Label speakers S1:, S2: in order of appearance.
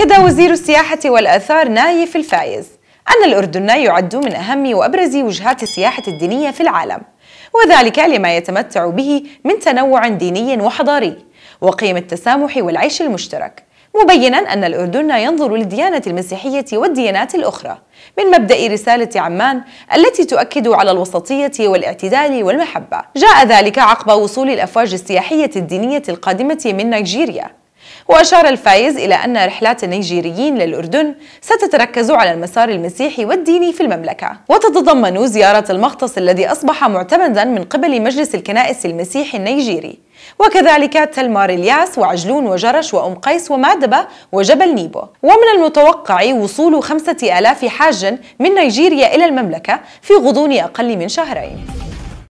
S1: أكد وزير السياحة والآثار نايف الفايز أن الأردن يعد من أهم وأبرز وجهات السياحة الدينية في العالم وذلك لما يتمتع به من تنوع ديني وحضاري وقيم التسامح والعيش المشترك مبينا أن الأردن ينظر للديانة المسيحية والديانات الأخرى من مبدأ رسالة عمان التي تؤكد على الوسطية والاعتدال والمحبة جاء ذلك عقب وصول الأفواج السياحية الدينية القادمة من نيجيريا وأشار الفايز إلى أن رحلات النيجيريين للأردن ستتركز على المسار المسيحي والديني في المملكة وتتضمن زيارة المغطس الذي أصبح معتمدا من قبل مجلس الكنائس المسيحي النيجيري وكذلك تل الياس وعجلون وجرش وأم قيس ومادبة وجبل نيبو ومن المتوقع وصول خمسة آلاف حاج من نيجيريا إلى المملكة في غضون أقل من شهرين